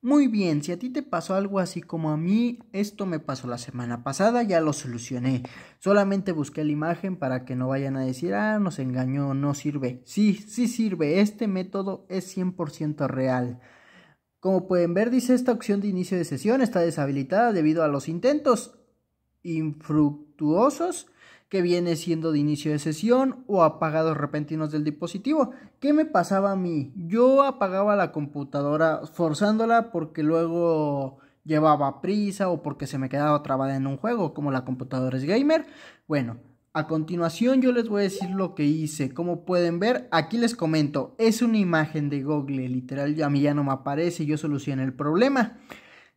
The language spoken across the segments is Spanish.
Muy bien, si a ti te pasó algo así como a mí, esto me pasó la semana pasada, ya lo solucioné. Solamente busqué la imagen para que no vayan a decir, ah, nos engañó, no sirve. Sí, sí sirve, este método es 100% real. Como pueden ver, dice esta opción de inicio de sesión está deshabilitada debido a los intentos infructuosos que viene siendo de inicio de sesión o apagados repentinos del dispositivo. ¿Qué me pasaba a mí? Yo apagaba la computadora forzándola porque luego llevaba prisa o porque se me quedaba trabada en un juego, como la computadora es gamer. Bueno, a continuación yo les voy a decir lo que hice. Como pueden ver, aquí les comento, es una imagen de Google, literal, a mí ya no me aparece, yo solucioné el problema.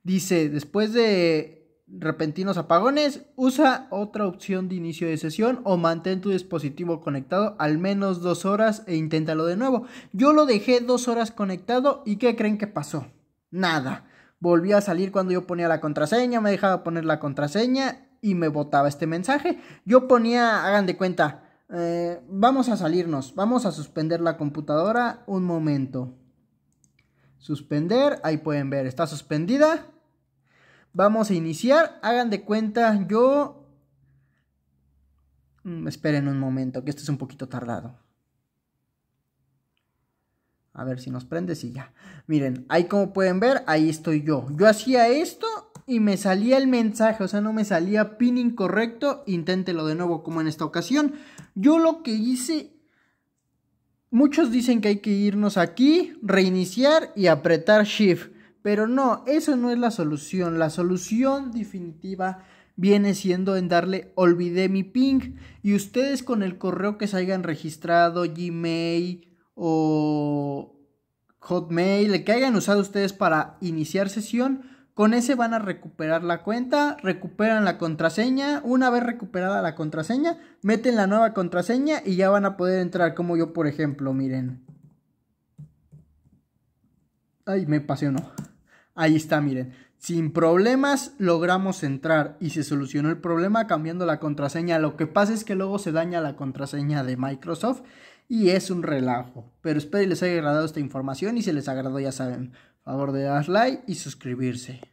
Dice, después de repentinos apagones, usa otra opción de inicio de sesión o mantén tu dispositivo conectado al menos dos horas e inténtalo de nuevo. Yo lo dejé dos horas conectado y ¿qué creen que pasó? Nada. Volví a salir cuando yo ponía la contraseña, me dejaba poner la contraseña y me botaba este mensaje. Yo ponía, hagan de cuenta, eh, vamos a salirnos, vamos a suspender la computadora un momento. Suspender, ahí pueden ver, está suspendida Vamos a iniciar. Hagan de cuenta, yo... Mm, esperen un momento, que esto es un poquito tardado. A ver si nos prende, sí, ya. Miren, ahí como pueden ver, ahí estoy yo. Yo hacía esto y me salía el mensaje, o sea, no me salía pin incorrecto. Inténtelo de nuevo como en esta ocasión. Yo lo que hice... Muchos dicen que hay que irnos aquí, reiniciar y apretar Shift. Pero no, eso no es la solución. La solución definitiva viene siendo en darle olvidé mi ping y ustedes con el correo que se hayan registrado, Gmail o Hotmail, el que hayan usado ustedes para iniciar sesión, con ese van a recuperar la cuenta, recuperan la contraseña, una vez recuperada la contraseña, meten la nueva contraseña y ya van a poder entrar como yo por ejemplo, miren. Ay, me uno Ahí está, miren. Sin problemas logramos entrar y se solucionó el problema cambiando la contraseña. Lo que pasa es que luego se daña la contraseña de Microsoft y es un relajo. Pero espero les haya agradado esta información y si les agradó ya saben, favor de dar like y suscribirse.